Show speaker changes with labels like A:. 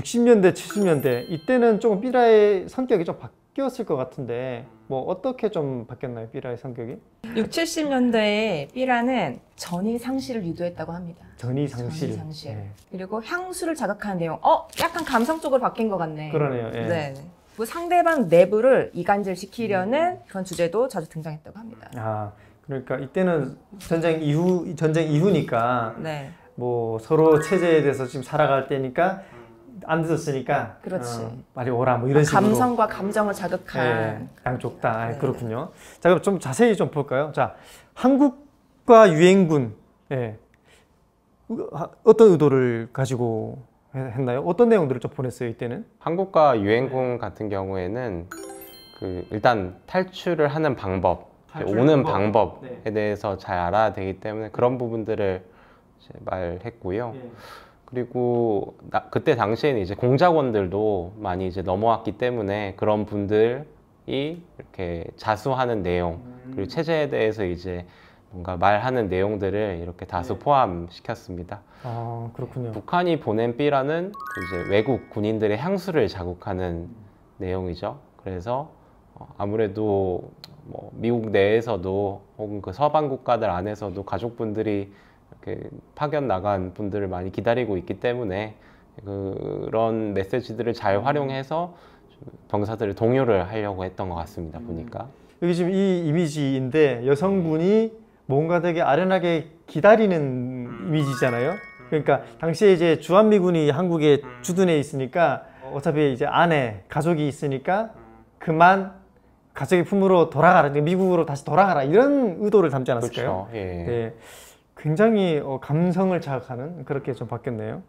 A: 60년대, 70년대 이때는 조금 삐라의 성격이 좀 바뀌었을 것 같은데 뭐 어떻게 좀 바뀌었나요? 삐라의 성격이?
B: 6, 70년대에 삐라는 전이 상실을 유도했다고 합니다.
A: 전이 상실. 전이 상실. 네.
B: 그리고 향수를 자극하는 내용. 어, 약간 감성 적으로 바뀐 것 같네. 그러네요. 예. 네. 그 상대방 내부를 이간질시키려는 음. 그런 주제도 자주 등장했다고 합니다.
A: 아, 그러니까 이때는 전쟁 이후 전쟁 이후니까 네. 뭐 서로 체제에 대해서 지금 살아갈 때니까 안 늦었으니까 그렇지. 어, 빨리 오라 뭐 이런 아, 식으로 감성과
B: 감정을 자극한 네,
A: 양쪽 다 아, 네. 그렇군요. 자 그럼 좀 자세히 좀 볼까요? 자 한국과 유엔군 예. 어떤 의도를 가지고 했나요? 어떤 내용들을 좀 보냈어요 이때는?
C: 한국과 유엔군 같은 경우에는 그 일단 탈출을 하는 방법, 오는 방법. 에 네. 대해서 잘 알아야 되기 때문에 그런 부분들을 말했고요. 예. 그리고 나, 그때 당시에는 이제 공작원들도 많이 이제 넘어왔기 때문에 그런 분들이 이렇게 자수하는 내용 음. 그리고 체제에 대해서 이제 뭔가 말하는 내용들을 이렇게 다수 네. 포함시켰습니다.
A: 아 그렇군요.
C: 북한이 보낸 B라는 이제 외국 군인들의 향수를 자극하는 음. 내용이죠. 그래서 어, 아무래도 뭐 미국 내에서도 혹은 그 서방 국가들 안에서도 가족분들이 이렇게 파견 나간 분들을 많이 기다리고 있기 때문에 그런 메시지들을 잘 활용해서 병사들을 동요를 하려고 했던 것 같습니다 음. 보니까
A: 여기 지금 이 이미지인데 여성분이 뭔가 되게 아련하게 기다리는 음. 이미지잖아요 음. 그러니까 당시에 이제 주한미군이 한국에 주둔해 있으니까 어차피 이제 아내 가족이 있으니까 그만 가족의 품으로 돌아가라 미국으로 다시 돌아가라 이런 의도를 담지 않았을까요? 그렇죠. 예. 예. 굉장히 어, 감성을 자극하는 그렇게 좀 바뀌었네요.